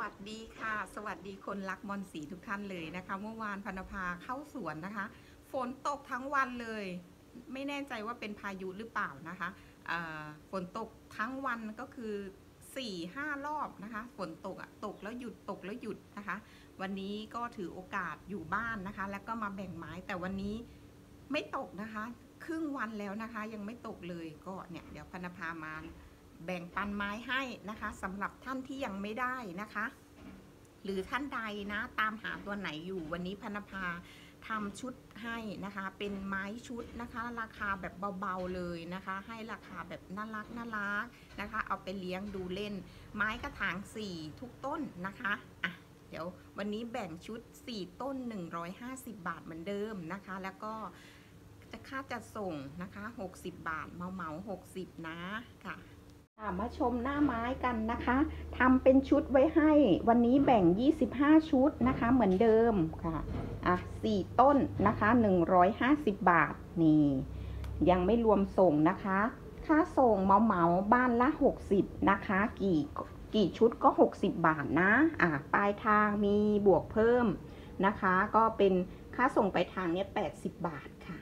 วัสดีค่ะสวัสดีคนรักมอนสีทุกท่านเลยนะคะเมื่อวานพนภาเข้าสวนนะคะฝนตกทั้งวันเลยไม่แน่ใจว่าเป็นพายุหรือเปล่านะคะฝนตกทั้งวันก็คือ4ี่ห้ารอบนะคะฝนตกอะตกแล้วหยุดตกแล้วหยุดนะคะ วันนี้ก็ถือโอกาสอยู่บ้านนะคะแล้วก็มาแบ่งไม้แต่วันนี้ไม่ตกนะคะ ครึ่งวันแล้วนะคะยังไม่ตกเลยก็เนี่ยเดี๋ยวพนภามาแบ่งปันไม้ให้นะคะสำหรับท่านที่ยังไม่ได้นะคะ หรือท่านใดนะตามหาตัวไหนอยู่วันนี้พนภาทำชุดให้นะคะ เป็นไม้ชุดนะคะ ราคาแบบเบาๆเลยนะคะ ให้ราคาแบบน่ารักน่ารักนะคะ เอาไปเลี้ยงดูเล่น ไม้กระถาง4 ทุกต้นนะคะ อ่ะ เดี๋ยววันนี้แบ่งชุด4ต้น150 บาทเหมือนเดิมนะคะ แล้วก็จะค่าจัดส่งนะคะ 60 บาท เมาเมา60 นะ ค่ะมาชมหน้าไม้กันนะคะ ทำเป็นชุดไว้ให้ วันนี้แบ่ง 25 ชุดนะคะ เหมือนเดิมค่ะ อ่ะสี่ต้นนะคะ 150 บาทนี่ ยังไม่รวมส่งนะคะ ค่าส่งเมาเมาบ้านละ 60นะคะ กี่ กี่ ชุดก็ 60 บาทนะ อ่ะปลายทางมีบวกเพิ่มนะคะ ก็เป็นค่าส่งไปทางเนี้ยแ0บาทค่ะ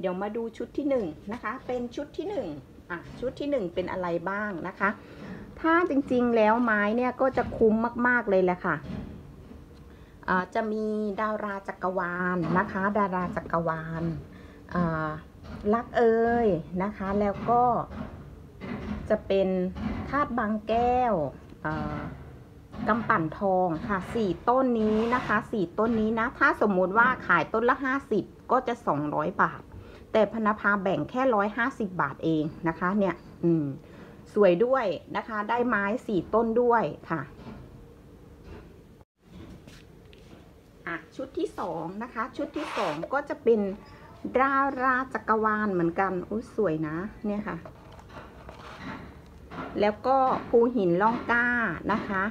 เดี๋ยวมาดูชุดที่ 1 นะคะ เป็นชุดที่ 1อ่ะชุดที่หนึ่งเป็นอะไรบ้างนะคะ ถ้าจริงๆ แล้วไม้เนี่ยก็จะคุ้มมากๆ เลยแหละค่ะ จะมีดาราจักรวาลนนะคะ ดาราจักรวาลรักเอ่ยนะคะ แล้วก็ จะเป็นธาตุบางแก้วกำปั่นทองค่ะสี่ต้นนี้นะคะสี่ต้นนี้นะ ถ้าสมมุติว่าขายต้นละห้าสิบก็จะสองร้อยบาทแต่พนภาแบ่งแค่ร้อยห้าสิบบาทเองนะคะเนี่ยอืมสวยด้วยนะคะ ได้ไม้สี่ต้นด้วยค่ะ ชุดที่สองนะคะ ชุดที่สองก็จะเป็นดาราจักรวาลเหมือนกันอุ้ยสวยนะ เนี่ยค่ะ แล้วก็ภูหินล่องก้านะคะ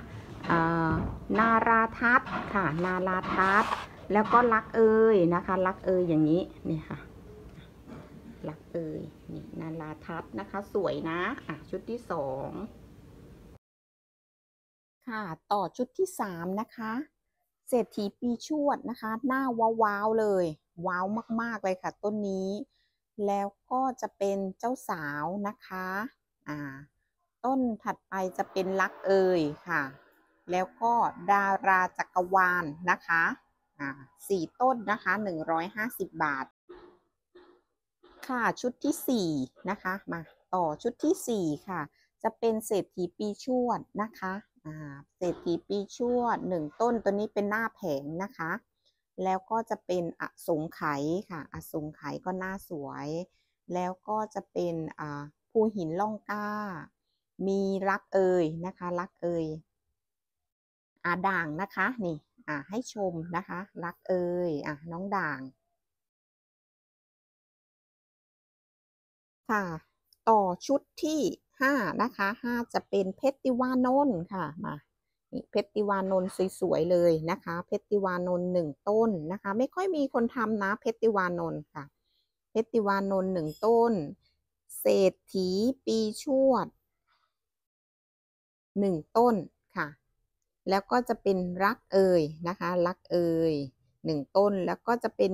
นาราทัศค่ะ นาราทัศแล้วก็รักเอยนะคะ รักเอยอย่างนี้ เนี่ยค่ะรักเอ่ยนี่นาราทัพนะคะ สวยนะ อ่ะชุดที่สองค่ะ ต่อชุดที่สามนะคะ เศรษฐีปีชวดนะคะ หน้าว้าววเลยว้าวมากๆเลยค่ะต้นนี้ แล้วก็จะเป็นเจ้าสาวนะคะ อ่า ต้นถัดไปจะเป็นลักเอ่ยค่ะ แล้วก็ดาราจักรวาลนนะคะ อ่าสี่ต้นนะคะหนึ่งร้อยห้าสิบบาทค่ะชุดที่สี่นะคะมาต่อชุดที่สี่ค่ะ จะเป็นเศรษฐีปีชวดนะคะอ่าเศรษฐีปีชวดหนึ่งต้นตัวนี้เป็นหน้าแผงนะคะ แล้วก็จะเป็นอสงไขยค่ะอสงไขยก็หน้าสวย แล้วก็จะเป็นอ่าภูหินล่องก้า มีรักเอยนะคะ รักเอย อาด่างนะคะนี่อ่าให้ชมนะคะ รักเอยอ่าน้องด่างค่ะ ต่อชุดที่ห้านะคะห้าจะเป็นเพชรติวานนท์ค่ะมาเพชรติวานนท์สวย ๆ เลยนะคะ เพชรติวานนท์หนึ่งต้นนะคะ ไม่ค่อยมีคนทำนะเพชรติวานนท์ค่ะ เพชรติวานนท์หนึ่งต้น เศรษฐีปีชวดหนึ่งต้นค่ะ แล้วก็จะเป็นรักเอ่ยนะคะ รักเอ่ยหนึ่งต้นแล้วก็จะเป็น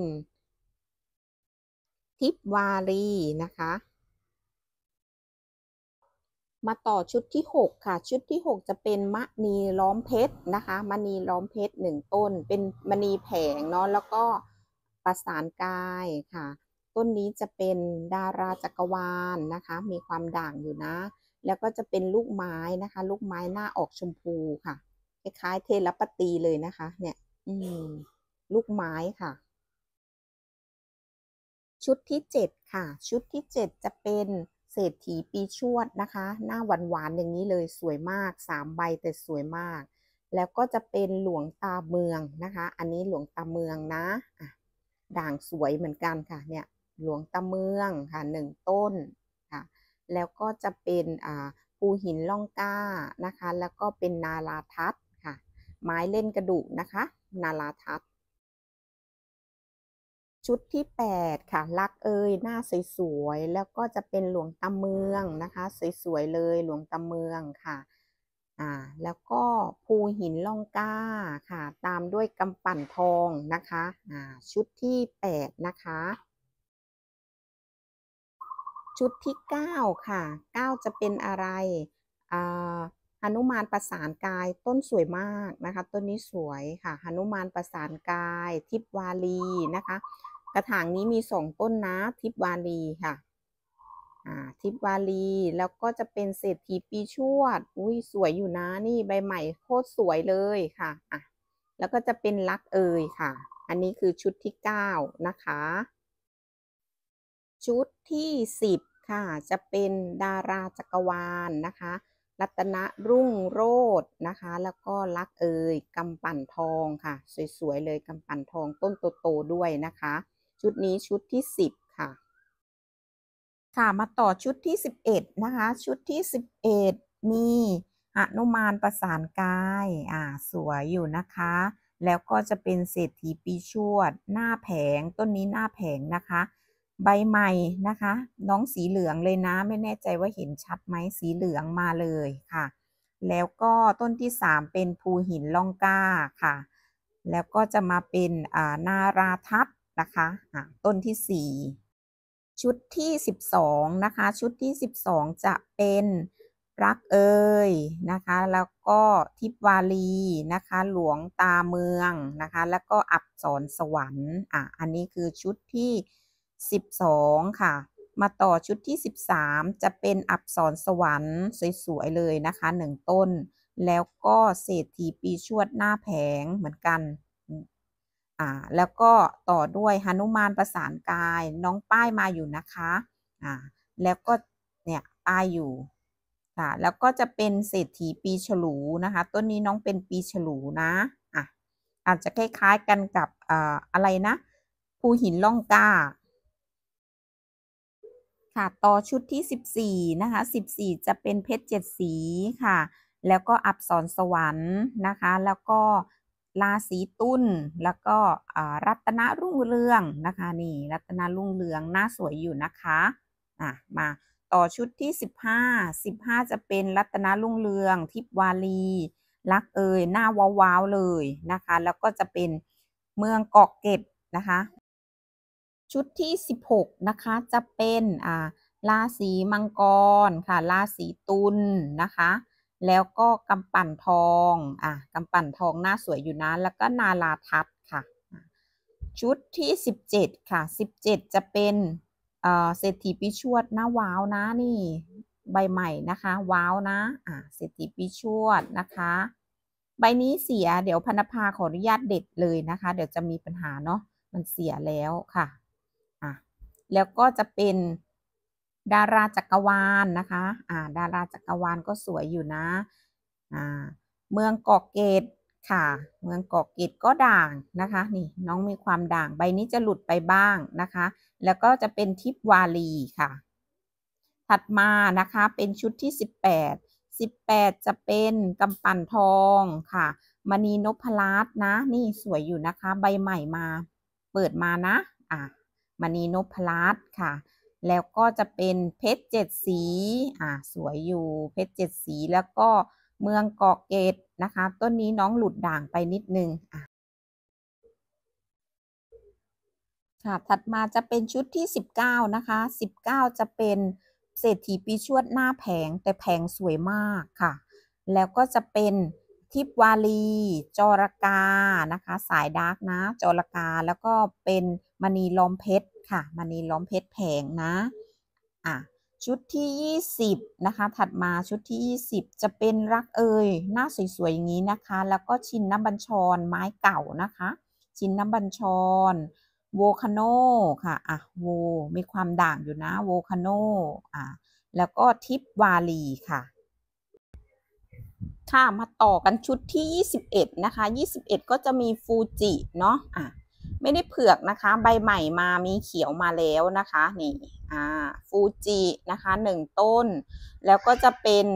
ทิพวารีนะคะมาต่อชุดที่ 6 ค่ะ ชุดที่6จะเป็นมะนีล้อมเพชรนะคะมะนีล้อมเพชรหนึ่งต้น เป็นมะนีแผงเนาะ แล้วก็ประสานกายค่ะ ต้นนี้จะเป็นดาราจักรวาลนนะคะ มีความด่างอยู่นะ แล้วก็จะเป็นลูกไม้นะคะ ลูกไม้หน้าออกชมพูค่ะ คล้ายเทลปตีเลยนะคะ เนี่ย อืลูกไม้ค่ะ ชุดที่เจ็ดค่ะ ชุดที่เจ็ดจะเป็นเศรษฐีปีชวดนะคะ หน้าหวานๆอย่างนี้เลยสวยมากสามใบแต่สวยมาก แล้วก็จะเป็นหลวงตาเมืองนะคะ อันนี้หลวงตาเมืองนะ ด่างสวยเหมือนกันค่ะเนี่ยหลวงตาเมืองค่ะหนึ่งต้นค่ะแล้วก็จะเป็นอ่าภูหินล่องก้านะคะแล้วก็เป็นนาราทัศค่ะ ไม้เล่นกระดูกนะคะ นาราทัศชุดที่8ค่ะรักเอ้ยหน้าสวยๆแล้วก็จะเป็นหลวงตาเมืองนะคะสวยๆเลยหลวงตาเมืองค่ะอ่าแล้วก็ภูหินล่องกล้าค่ะตามด้วยกำปั่นทองนะคะอ่าชุดที่ 8 นะคะ ชุดที่ 9 ค่ะ 9 จะเป็นอะไรอ่าหนุมานประสานกายต้นสวยมากนะคะต้นนี้สวยค่ะหนุมานประสานกายทิพวาลีนะคะกระถางนี้มีสองต้นนะทิพวาลีค่ะ ทิพวาลีแล้วก็จะเป็นเศรษฐีปีชวด อุ้ยสวยอยู่นะนี่ใบใหม่โคตรสวยเลยค่ะอ่ะ แล้วก็จะเป็นลักเอยค่ะ อันนี้คือชุดที่เก้านะคะ ชุดที่สิบค่ะ จะเป็นดาราจักรวาลนนะคะ รัตนรุ่งโรดนะคะ แล้วก็ลักเอยกำปั่นทองค่ะ สวยๆเลยกำปั่นทองต้นโตๆด้วยนะคะชุดนี้ชุดที่ 10 ค่ะ ค่ะมาต่อชุดที่ 11นะคะ ชุดที่ 11 มีอนุมานประสานกาย อ่าสวยอยู่นะคะ แล้วก็จะเป็นเศรษฐีปีชวด หน้าแผงต้นนี้หน้าแผงนะคะ ใบ ใหม่นะคะ น้องสีเหลืองเลยนะ ไม่แน่ใจว่าเห็นชัดไหมสีเหลืองมาเลยค่ะ แล้วก็ต้นที่สามเป็นภูหินล่องก้าค่ะ แล้วก็จะมาเป็นอ่านาราทัศะคะต้นที่สี่ชุดที่สสิบองนะคะ ชุดที่สสิบองจะเป็นรักเอ่ยนะคะ แล้วก็ทิพวาลีนะคะ หลวงตาเมืองนะคะ แล้วก็อับสรสวรรค์อ่ะอันนี้คือชุดที่สสิบองค่ะ มาต่อชุดที่สสิบามจะเป็นอับสรสวรรค์สวยๆ เลยนะคะหนึ่งต้นแล้วก็เศรษฐีปีชวดหน้าแผงเหมือนกัน่า แล้วก็ต่อด้วยหนุมานประสานกายน้องป้ายมาอยู่นะคะ อ่า แล้วก็เนี่ยป้ายอยู่ ค่ะ แล้วก็จะเป็นเศรษฐีปีฉลูนะคะต้นนี้น้องเป็นปีฉลูนะอ่ะอาจจะคล้ายๆกันกับอ่าอะไรนะ ภูหินล่องกา ค่ะ ต่อชุดที่สสิบี่นะคะสสิบี่จะเป็นเพชรเจ็ดสีค่ะ แล้วก็อับสรสวรรค์นะคะ แล้วก็ราศีตุล แล้วก็รัตนรุ่งเรืองนะคะนี่ รัตนรุ่งเรืองหน้าสวยอยู่นะคะอ่ะมาต่อชุดที่ 15 15จะเป็นรัตนรุ่งเรือง ทิพวาลีลักเอยหน้าว้าวๆเลยนะคะ แล้วก็จะเป็นเมืองเกาะเก็ดนะคะ ชุดที่ 16นะคะจะเป็นอ่าราศีมังกรค่ะราศีตุลนนะคะแล้วก็กำปั่นทอง อ่ะกำปั่นทองหน้าสวยอยู่นะ แล้วก็นาลาทัศค่ะ ชุดที่ 17 ค่ะ 17 จะเป็น เศรษฐีปีชวดหน้าว้าวนะนี่ ใบใหม่นะคะว้าวนะ อ่ะเศรษฐีปีชวดนะคะ ใบนี้เสีย เดี๋ยวพนภาขออนุญาตเด็ดเลยนะคะ เดี๋ยวจะมีปัญหาเนาะ มันเสียแล้วค่ะ อ่ะ แล้วก็จะเป็นดาราจักรวาลนนะคะอ่าดาราจักรวาลก็สวยอยู่นะอ่าเมืองเกาะเกตค่ะ เมืองเกาะเกตก็ด่างนะคะ นี่น้องมีความด่างใบนี้จะหลุดไปบ้างนะคะ แล้วก็จะเป็นทิพวาลีค่ะ ถัดมานะคะเป็นชุดที่ 18 18 จะเป็นกำปั่นทองค่ะ มณีนพรัตนนะ นี่สวยอยู่นะคะ ใบใหม่มา เปิดมานะ อ่ะ มณีนพรัตค่ะแล้วก็จะเป็นเพชรเจ็ดสี อ่าสวยอยู่เพชรเจ็ดสีแล้วก็เมืองเกาะเกตนะคะ ต้นนี้น้องหลุดด่างไปนิดนึงอ่ะค่ะถัดมาจะเป็นชุดที่19นะคะ19 จะเป็นเศรษฐีปีชวดหน้าแผงแต่แผงสวยมากค่ะ แล้วก็จะเป็นทิพวาลีจรกานะคะสายดาร์กนะจรกาแล้วก็เป็นมณีลอมเพชรค่ะมณีล้อมเพชรแพงนะอ่ะ ชุดที่ 20นะคะถัดมาชุดที่ 20 จะเป็นรักเอยหน้าสวยๆอย่างนี้นะคะ แล้วก็ชินน้ำบัญชรไม้เก่านะคะ ชินน้ำบัญชรโวคาโนค่ะอ่ะโวมีความด่างอยู่นะโวคาโนอ่ะแล้วก็ทิปวาลีค่ะค่ะ มาต่อกันชุดที่ 21 นะคะ 21 ก็จะมีฟูจิเนาะอ่ะไม่ได้เผือกนะคะ ใบใหม่มามีเขียวมาแล้วนะคะนี่อ่าฟูจินะคะหนึ่งต้น แล้วก็จะเป็น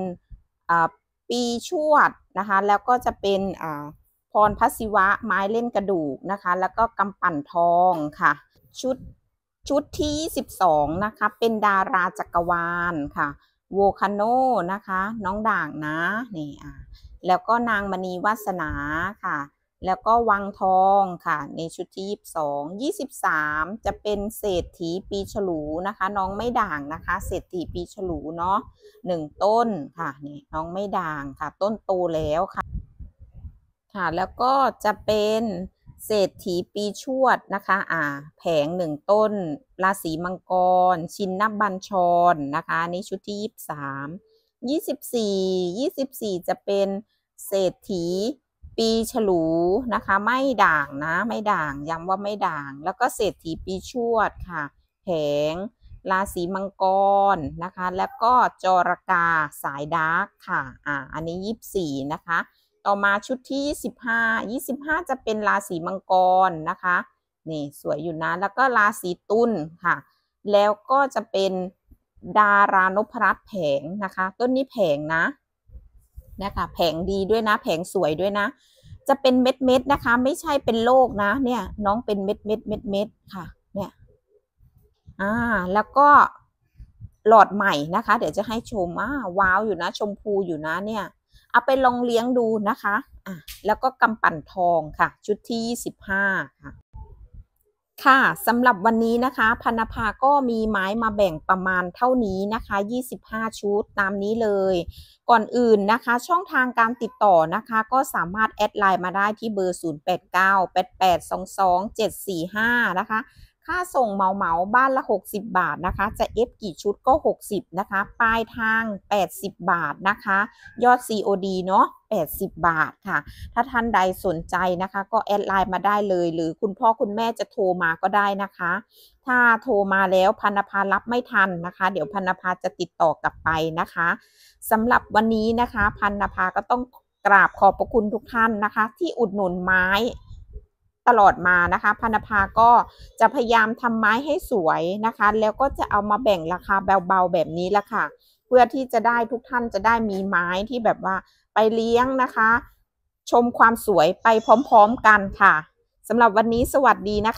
อ่าปีชวดนะคะ แล้วก็จะเป็นอ่าพรพัศิวะไม้เล่นกระดูกนะคะ แล้วก็กำปั่นทองค่ะ ชุดชุดที่ 1 2นะคะ เป็นดาราจักรวาลค่ะโวคาโนนะคะ น้องด่างนะนี่อ่ะแล้วก็นางมณีวาสนาค่ะแล้วก็วังทองค่ะในชุดที่22 23 จะเป็นเศรษฐีปีฉลูนะคะ น้องไม่ด่างนะคะ เศรษฐีปีฉลูเนาะหนึ่งต้นค่ะนี่น้องไม่ด่างค่ะ ต้น โตแล้ว ค่ะค่ะ แล้วก็จะเป็นเศรษฐีปีชวดนะคะ อ่า แผงหนึ่งต้นราศีมังกร ชินนับบัญชรนะคะ ในชุดที่23 24 24 จะเป็นเศรษฐีปีฉลูนะคะ ไม่ด่างนะ ไม่ด่างย้ำว่าไม่ด่างแล้วก็เศรษฐีปีชวดค่ะ แผง ราศีมังกรนะคะ แล้วก็ จรกาสายดาร์กค่ะอ่าอันนี้ 24 นะคะ ต่อมาชุดที่ 25 25 จะเป็นราศีมังกรนะคะนี่สวยอยู่นะ แล้วก็ราศีตุลค่ะ แล้วก็จะเป็นดารานพรัตแผง นะคะ ต้นนี้แผงนะนะคะแผงดีด้วยนะ แผงสวยด้วยนะ จะเป็นเม็ดเม็ดนะคะ ไม่ใช่เป็นโรคนะเนี่ย น้องเป็นเม็ดเม็ดเม็ดเม็ดค่ะ เนี่ย อ่าแล้วก็หลอดใหม่นะคะ เดี๋ยวจะให้ชมอ่าว้าวอยู่นะ ชมพูอยู่นะ เนี่ย เอาไปลองเลี้ยงดูนะคะอ่ะแล้วก็กำปั่นทองค่ะ ชุดที่ยี่สิบห้าค่ะค่ะ สำหรับวันนี้นะคะพันภาก็มีไม้มาแบ่งประมาณเท่านี้นะคะ 25 ชุดตามนี้เลย ก่อนอื่นนะคะ ช่องทางการติดต่อนะคะ ก็สามารถแอดไลน์มาได้ที่เบอร์ 089 8822 745 นะคะค่าส่งเหมาเหมาบ้านละ 60 บาทนะคะ จะเอฟกี่ชุดก็ 60 นะคะปลายทาง 80 บาทนะคะ ยอด COD เนาะ80 บาทค่ะ ถ้าท่านใดสนใจนะคะ ก็แอดไลน์มาได้เลย หรือคุณพ่อคุณแม่จะโทรมาก็ได้นะคะ ถ้าโทรมาแล้วพันภารับไม่ทันนะคะ เดี๋ยวพันภาจะติดต่อกลับไปนะคะสำหรับวันนี้นะคะพันภาก็ต้องกราบขอบพระคุณทุกท่านนะคะ ที่อุดหนุนไม้ตลอดมานะคะพนภาก็จะพยายามทำไม้ให้สวยนะคะ แล้วก็จะเอามาแบ่งราคาเบาๆแบบนี้ละค่ะ เพื่อที่จะได้ทุกท่านจะได้มีไม้ที่แบบว่าไปเลี้ยงนะคะ ชมความสวยไปพร้อมๆกันค่ะสำหรับวันนี้สวัสดีนะคะ